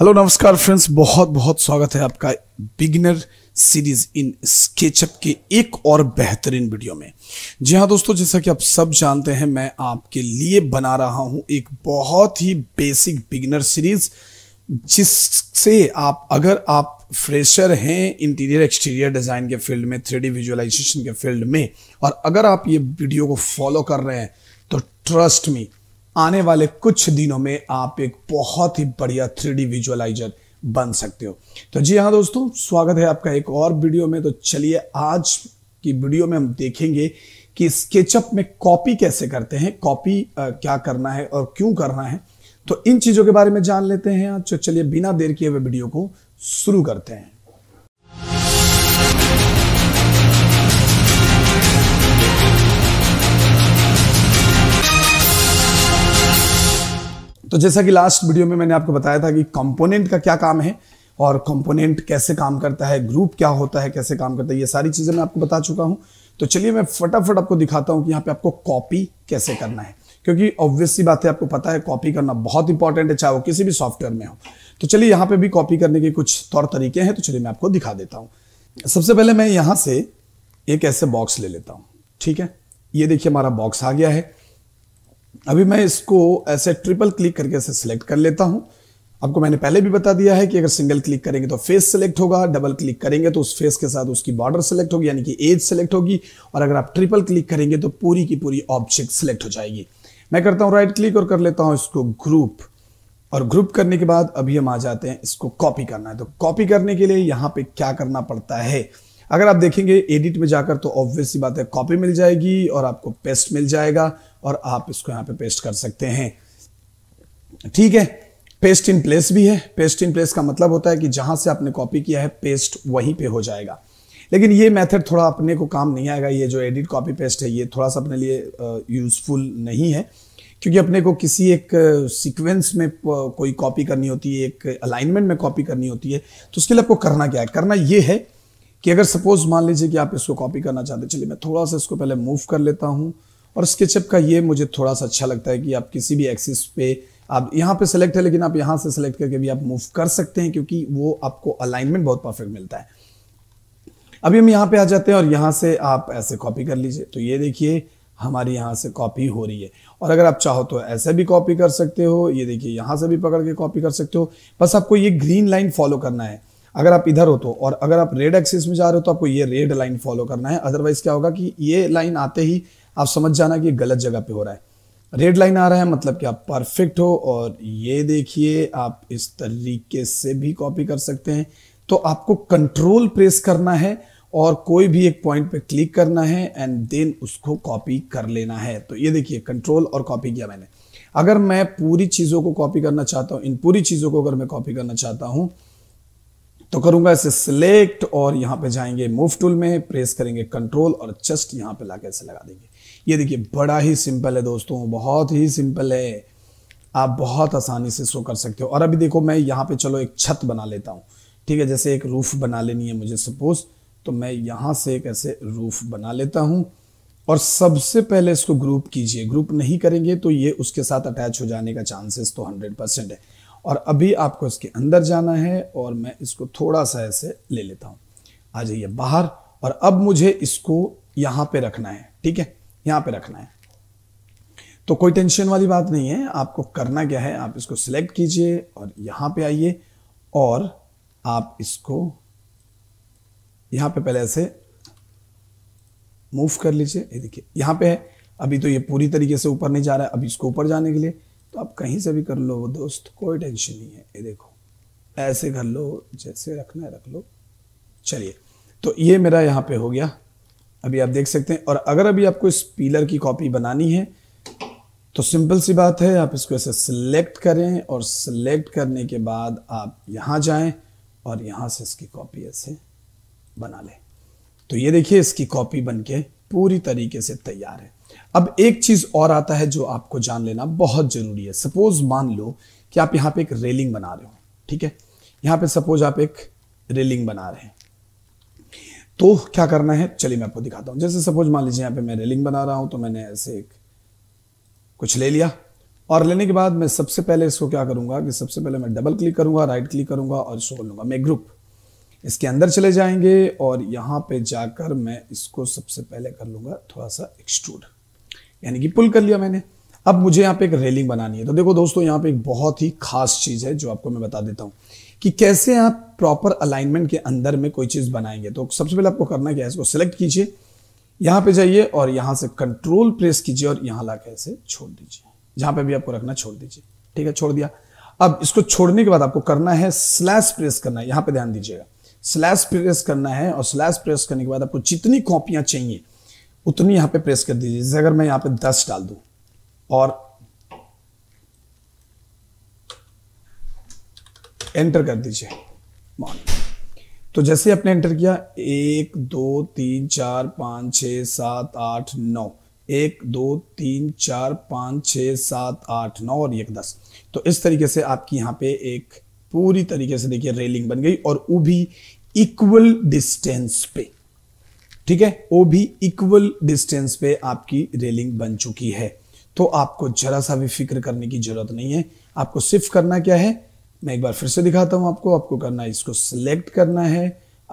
hello नमस्कार friends बहुत बहुत स्वागत है आपका बिगिनर सीरीज इन स्केचअप के एक और बेहतरीन वीडियो में जी हाँ दोस्तों जैसा कि आप सब जानते हैं मैं आपके लिए बना रहा हूँ एक बहुत ही बेसिक बिगिनर सीरीज जिससे आप अगर आप फ्रेशर हैं इंटीरियर एक्सटीरियर डिज़ाइन के फील्ड में थ्री विजुअलाइजेशन के फील्ड में और अगर आप ये वीडियो को फॉलो कर रहे हैं तो ट्रस्ट मी आने वाले कुछ दिनों में आप एक बहुत ही बढ़िया थ्री विजुअलाइजर बन सकते हो तो जी हाँ दोस्तों स्वागत है आपका एक और वीडियो में तो चलिए आज की वीडियो में हम देखेंगे कि स्केचअप में कॉपी कैसे करते हैं कॉपी क्या करना है और क्यों करना है तो इन चीज़ों के बारे में जान लेते हैं आज तो चलिए बिना देर किए हुए वीडियो को शुरू करते हैं तो जैसा कि लास्ट वीडियो में मैंने आपको बताया था कि कंपोनेंट का क्या काम है और कंपोनेंट कैसे काम करता है ग्रुप क्या होता है कैसे काम करता है ये सारी चीज़ें मैं आपको बता चुका हूं तो चलिए मैं फटाफट आपको दिखाता हूं कि यहाँ पे आपको कॉपी कैसे करना है क्योंकि ऑब्वियसली बात है आपको पता है कॉपी करना बहुत इंपॉर्टेंट है चाहे वो किसी भी सॉफ्टवेयर में हो तो चलिए यहाँ पे भी कॉपी करने के कुछ तौर तरीके हैं तो चलिए मैं आपको दिखा देता हूँ सबसे पहले मैं यहाँ से एक ऐसे बॉक्स ले लेता हूँ ठीक है ये देखिए हमारा बॉक्स आ गया है अभी मैं इसको ऐसे ट्रिपल क्लिक करके ऐसे सिलेक्ट कर लेता हूं आपको मैंने पहले भी बता दिया है कि अगर सिंगल क्लिक करेंगे तो फेस सेलेक्ट होगा डबल क्लिक करेंगे तो उस फेस के साथ उसकी बॉर्डर सेलेक्ट होगी यानी कि एज सेलेक्ट होगी और अगर आप ट्रिपल क्लिक करेंगे तो पूरी की पूरी ऑब्जेक्ट सेलेक्ट हो जाएगी मैं करता हूं राइट क्लिक और कर लेता हूं इसको ग्रुप और ग्रुप करने के बाद अभी हम आ जाते हैं इसको कॉपी करना है तो कॉपी करने के लिए यहां पर क्या करना पड़ता है अगर आप देखेंगे एडिट में जाकर तो ऑब्वियस बात है कॉपी मिल जाएगी और आपको पेस्ट मिल जाएगा और आप इसको यहाँ पे पेस्ट कर सकते हैं ठीक है पेस्ट इन प्लेस भी है पेस्ट इन प्लेस का मतलब होता है कि जहां से आपने कॉपी किया है पेस्ट वहीं पे हो जाएगा लेकिन ये मेथड थोड़ा अपने को काम नहीं आएगा ये जो एडिट कॉपी पेस्ट है ये थोड़ा सा अपने लिए यूजफुल नहीं है क्योंकि अपने को किसी एक सीक्वेंस में कोई कॉपी करनी होती है एक अलाइनमेंट में कॉपी करनी होती है तो उसके लिए आपको करना क्या है करना ये है कि अगर सपोज मान लीजिए कि आप इसको कॉपी करना चाहते चलिए मैं थोड़ा सा इसको पहले मूव कर लेता हूँ और स्केचअप का ये मुझे थोड़ा सा अच्छा लगता है कि आप किसी भी एक्सिस पे आप यहाँ पे सेलेक्ट है लेकिन आप यहाँ से सेलेक्ट करके भी आप मूव कर सकते हैं क्योंकि वो आपको अलाइनमेंट बहुत परफेक्ट मिलता है अभी हम यहाँ पे आ जाते हैं और यहाँ से आप ऐसे कॉपी कर लीजिए तो ये देखिए हमारी यहाँ से कॉपी हो रही है और अगर आप चाहो तो ऐसे भी कॉपी कर सकते हो ये देखिए यहाँ से भी पकड़ के कॉपी कर सकते हो बस आपको ये ग्रीन लाइन फॉलो करना है अगर आप इधर हो तो और अगर आप रेड एक्सिस में जा रहे हो तो आपको ये रेड लाइन फॉलो करना है अदरवाइज क्या होगा कि ये लाइन आते ही आप समझ जाना कि गलत जगह पे हो रहा है रेड लाइन आ रहा है मतलब कि आप परफेक्ट हो और ये देखिए आप इस तरीके से भी कॉपी कर सकते हैं तो आपको कंट्रोल प्रेस करना है और कोई भी एक पॉइंट पे क्लिक करना है एंड देन उसको कॉपी कर लेना है तो ये देखिए कंट्रोल और कॉपी किया मैंने अगर मैं पूरी चीज़ों को कॉपी करना चाहता हूं इन पूरी चीज़ों को अगर मैं कॉपी करना चाहता हूँ तो करूंगा इसे सिलेक्ट और यहाँ पे जाएंगे मूव टूल में प्रेस करेंगे कंट्रोल और जस्ट यहाँ पे लाके इसे लगा देंगे ये देखिए बड़ा ही सिंपल है दोस्तों बहुत ही सिंपल है आप बहुत आसानी से शो कर सकते हो और अभी देखो मैं यहाँ पे चलो एक छत बना लेता हूँ ठीक है जैसे एक रूफ बना लेनी है मुझे सपोज तो मैं यहाँ से एक ऐसे रूफ बना लेता हूँ और सबसे पहले इसको ग्रुप कीजिए ग्रुप नहीं करेंगे तो ये उसके साथ अटैच हो जाने का चांसेस तो हंड्रेड परसेंट है और अभी आपको इसके अंदर जाना है और मैं इसको थोड़ा सा ऐसे ले लेता हूँ आ जाइए बाहर और अब मुझे इसको यहाँ पे रखना है ठीक है यहाँ पे रखना है तो कोई टेंशन वाली बात नहीं है आपको करना क्या है आप इसको सिलेक्ट कीजिए और यहाँ पे आइए और आप इसको यहाँ पे पहले ऐसे मूव कर लीजिए ये देखिए यहाँ पे है अभी तो ये पूरी तरीके से ऊपर नहीं जा रहा है अभी इसको ऊपर जाने के लिए तो आप कहीं से भी कर लो दोस्त कोई टेंशन नहीं है ये देखो ऐसे कर लो जैसे रखना है रख लो चलिए तो ये मेरा यहाँ पे हो गया अभी आप देख सकते हैं और अगर अभी आपको इस पीलर की कॉपी बनानी है तो सिंपल सी बात है आप इसको ऐसे सिलेक्ट करें और सिलेक्ट करने के बाद आप यहाँ जाएं और यहाँ से इसकी कॉपी ऐसे बना लें तो ये देखिए इसकी कॉपी बनके पूरी तरीके से तैयार है अब एक चीज और आता है जो आपको जान लेना बहुत जरूरी है सपोज मान लो कि आप यहां पे एक रेलिंग बना रहे हो ठीक है यहां पे सपोज आप एक रेलिंग बना रहे हैं तो क्या करना है चलिए मैं आपको दिखाता हूं जैसे सपोज मान लीजिए यहां पे मैं रेलिंग बना रहा हूं तो मैंने ऐसे एक कुछ ले लिया और लेने के बाद मैं सबसे पहले इसको क्या करूंगा कि सबसे पहले मैं डबल क्लिक करूंगा राइट क्लिक करूंगा और इसको लूंगा मैं ग्रुप इसके अंदर चले जाएंगे और यहां पे जाकर मैं इसको सबसे पहले कर लूंगा थोड़ा सा एक्सट्रूड यानी कि पुल कर लिया मैंने अब मुझे यहाँ पे एक रेलिंग बनानी है तो देखो दोस्तों यहाँ पे एक बहुत ही खास चीज़ है जो आपको मैं बता देता हूँ कि कैसे आप प्रॉपर अलाइनमेंट के अंदर में कोई चीज़ बनाएंगे तो सबसे पहले आपको करना क्या है इसको सिलेक्ट कीजिए यहाँ पे जाइए और यहाँ से कंट्रोल प्रेस कीजिए और यहाँ ला ऐसे छोड़ दीजिए जहां पे भी आपको रखना छोड़ दीजिए ठीक है छोड़ दिया अब इसको छोड़ने के बाद आपको करना है स्लैश प्रेस करना है यहाँ पे ध्यान दीजिएगा स्लैश प्रेस करना है और स्लैश प्रेस करने के बाद आपको जितनी कॉपियां चाहिए उतनी यहाँ पे प्रेस कर दीजिए जैसे अगर मैं यहाँ पे दस डाल दूँ और एंटर कर दीजिए तो जैसे आपने एंटर किया एक दो तीन चार पाँच छ सात आठ नौ एक दो तीन चार पाँच छ सात आठ नौ और एक दस तो इस तरीके से आपकी यहाँ पे एक पूरी तरीके से देखिए रेलिंग बन गई और वो भी इक्वल डिस्टेंस पे ठीक है वो भी इक्वल डिस्टेंस पे आपकी रेलिंग बन चुकी है तो आपको जरा सा भी फिक्र करने की जरूरत नहीं है आपको सिर्फ करना क्या है मैं एक बार फिर से दिखाता हूं आपको आपको करना है इसको सिलेक्ट करना है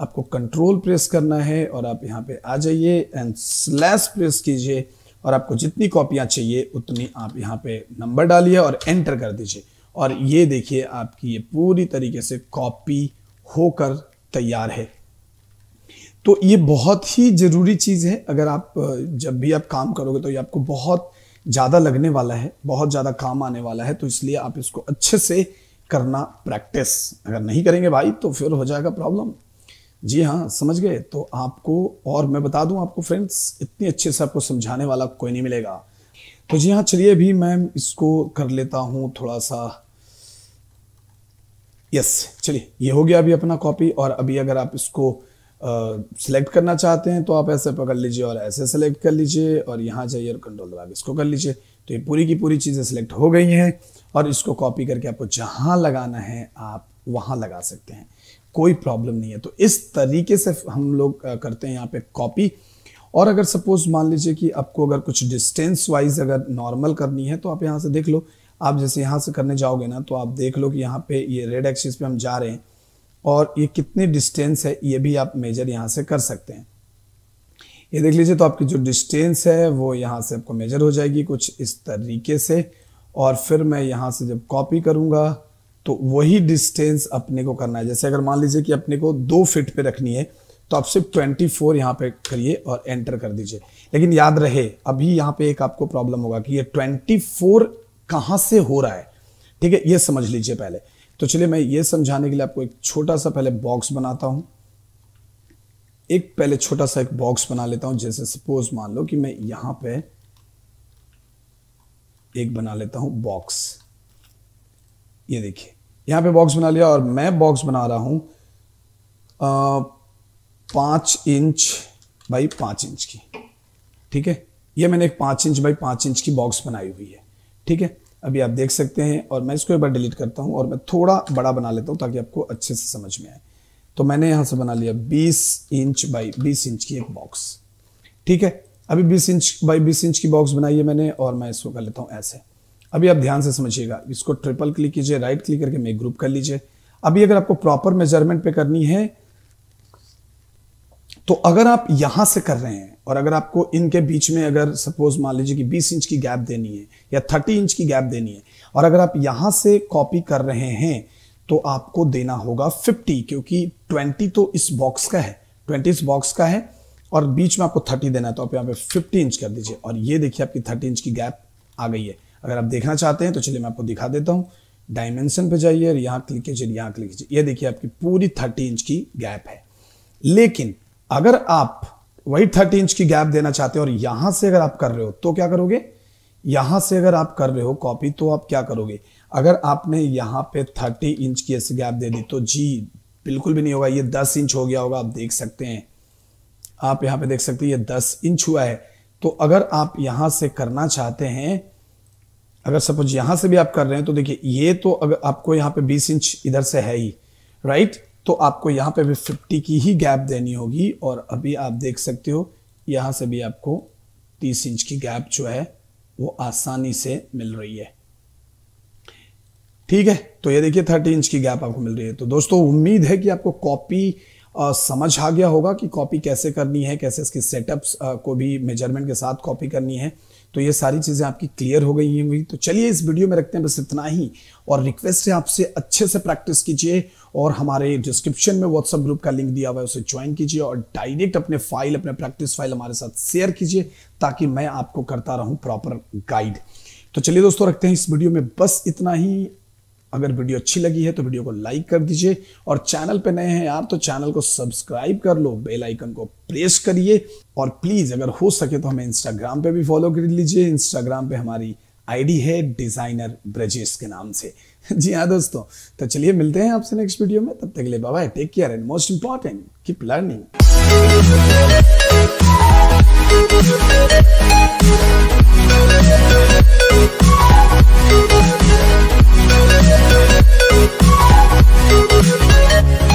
आपको कंट्रोल प्रेस करना है और आप यहाँ पे आ जाइए एंड स्लैश प्रेस कीजिए और आपको जितनी कॉपियां चाहिए उतनी आप यहाँ पे नंबर डालिए और एंटर कर दीजिए और ये देखिए आपकी ये पूरी तरीके से कॉपी होकर तैयार है तो ये बहुत ही ज़रूरी चीज़ है अगर आप जब भी आप काम करोगे तो ये आपको बहुत ज़्यादा लगने वाला है बहुत ज़्यादा काम आने वाला है तो इसलिए आप इसको अच्छे से करना प्रैक्टिस अगर नहीं करेंगे भाई तो फिर हो जाएगा प्रॉब्लम जी हाँ समझ गए तो आपको और मैं बता दूं आपको फ्रेंड्स इतनी अच्छे से आपको समझाने वाला कोई नहीं मिलेगा तो जी हाँ चलिए अभी मैं इसको कर लेता हूं थोड़ा सा यस चलिए ये हो गया अभी अपना कॉपी और अभी अगर आप इसको सेलेक्ट करना चाहते हैं तो आप ऐसे पकड़ लीजिए और ऐसे सेलेक्ट कर लीजिए और यहाँ जाइए और कंट्रोल दबा इसको कर लीजिए तो ये पूरी की पूरी चीज़ें सेलेक्ट हो गई हैं और इसको कॉपी करके आपको जहाँ लगाना है आप वहाँ लगा सकते हैं कोई प्रॉब्लम नहीं है तो इस तरीके से हम लोग करते हैं यहाँ पे कॉपी और अगर सपोज मान लीजिए कि आपको अगर कुछ डिस्टेंस वाइज अगर नॉर्मल करनी है तो आप यहाँ से देख लो आप जैसे यहाँ से करने जाओगे ना तो आप देख लो कि यहाँ पे ये रेड एक्सिस पे हम जा रहे हैं और ये कितनी डिस्टेंस है ये भी आप मेजर यहाँ से कर सकते हैं ये देख लीजिए तो आपकी जो डिस्टेंस है वो यहाँ से आपको मेजर हो जाएगी कुछ इस तरीके से और फिर मैं यहाँ से जब कॉपी करूँगा तो वही डिस्टेंस अपने को करना है जैसे अगर मान लीजिए कि अपने को दो फिट पे रखनी है तो आप सिर्फ ट्वेंटी फोर यहाँ पे करिए और एंटर कर दीजिए लेकिन याद रहे अभी यहाँ पे एक आपको प्रॉब्लम होगा कि ये ट्वेंटी फोर कहाँ से हो रहा है ठीक है ये समझ लीजिए पहले तो चलिए मैं ये समझाने के लिए आपको एक छोटा सा पहले बॉक्स बनाता हूं एक पहले छोटा सा एक बॉक्स बना लेता हूं जैसे सपोज मान लो कि मैं यहां पे एक बना लेता हूं बॉक्स ये देखिए यहां पे बॉक्स बना लिया और मैं बॉक्स बना रहा हूं पांच इंच बाई पांच इंच की ठीक है ये मैंने एक पांच इंच बाई पांच इंच की बॉक्स बनाई हुई है ठीक है अभी आप देख सकते हैं और मैं इसको एक बार डिलीट करता हूँ और मैं थोड़ा बड़ा बना लेता हूँ ताकि आपको अच्छे से समझ में आए तो मैंने यहाँ से बना लिया 20 इंच बाई 20 इंच की एक बॉक्स ठीक है अभी 20 इंच बाई 20 इंच की बॉक्स बनाई है मैंने और मैं इसको कर लेता हूँ ऐसे अभी आप ध्यान से समझिएगा इसको ट्रिपल क्लिक कीजिए राइट क्लिक करके मैं ग्रुप कर लीजिए अभी अगर आपको प्रॉपर मेजरमेंट पे करनी है तो अगर आप यहां से कर रहे हैं और अगर आपको इनके बीच में अगर सपोज मान लीजिए कि 20 इंच की गैप देनी है या 30 इंच की गैप देनी है और अगर आप यहां से कॉपी कर रहे हैं तो आपको देना होगा 50 क्योंकि 20 तो इस बॉक्स का है 20 इस बॉक्स का है और बीच में आपको 30 देना है तो आप यहाँ पे 50 इंच कर दीजिए और ये देखिए आपकी 30 इंच की गैप आ गई है अगर आप देखना चाहते हैं तो चलिए मैं आपको दिखा देता हूँ डायमेंशन पे जाइए और यहाँ क्लिक कीजिए यहाँ क्लिक कीजिए ये देखिए आपकी पूरी 30 इंच की गैप है लेकिन अगर आप वही थर्टी इंच की गैप देना चाहते हो और यहां से अगर आप कर रहे हो तो क्या करोगे यहां से अगर आप कर रहे हो कॉपी तो आप क्या करोगे अगर आपने यहां पे थर्टी इंच की ऐसी गैप दे दी तो जी बिल्कुल भी नहीं होगा ये दस इंच हो गया होगा आप देख सकते हैं आप यहाँ पे देख सकते हैं ये दस इंच हुआ है तो अगर आप यहां से करना चाहते हैं अगर सपोज यहां से भी आप कर रहे हैं तो देखिए ये तो अगर आपको यहाँ पे बीस इंच इधर से है ही राइट तो आपको यहाँ पे भी फिफ्टी की ही गैप देनी होगी और अभी आप देख सकते हो यहाँ से भी आपको तीस इंच की गैप जो है वो आसानी से मिल रही है ठीक है तो ये देखिए थर्टी इंच की गैप आपको मिल रही है तो दोस्तों उम्मीद है कि आपको कॉपी समझ आ गया होगा कि कॉपी कैसे करनी है कैसे इसकी सेटअप्स को भी मेजरमेंट के साथ कॉपी करनी है तो ये सारी चीज़ें आपकी क्लियर हो गई हैं तो चलिए इस वीडियो में रखते हैं बस इतना ही और रिक्वेस्ट है आपसे अच्छे से प्रैक्टिस कीजिए और हमारे डिस्क्रिप्शन में व्हाट्सअप ग्रुप का लिंक दिया हुआ है उसे ज्वाइन कीजिए और डायरेक्ट अपने फाइल अपने प्रैक्टिस फाइल हमारे साथ शेयर कीजिए ताकि मैं आपको करता रहूं प्रॉपर गाइड तो चलिए दोस्तों रखते हैं इस वीडियो में बस इतना ही अगर वीडियो अच्छी लगी है तो वीडियो को लाइक कर दीजिए और चैनल पे नए हैं यार तो चैनल को सब्सक्राइब कर लो बेल आइकन को प्रेस करिए और प्लीज़ अगर हो सके तो हमें इंस्टाग्राम पे भी फॉलो कर लीजिए इंस्टाग्राम पे हमारी आईडी है डिज़ाइनर ब्रजेश के नाम से जी हाँ दोस्तों तो चलिए मिलते हैं आपसे नेक्स्ट वीडियो में तब तक के लिए bye take care and most important keep learning Müzik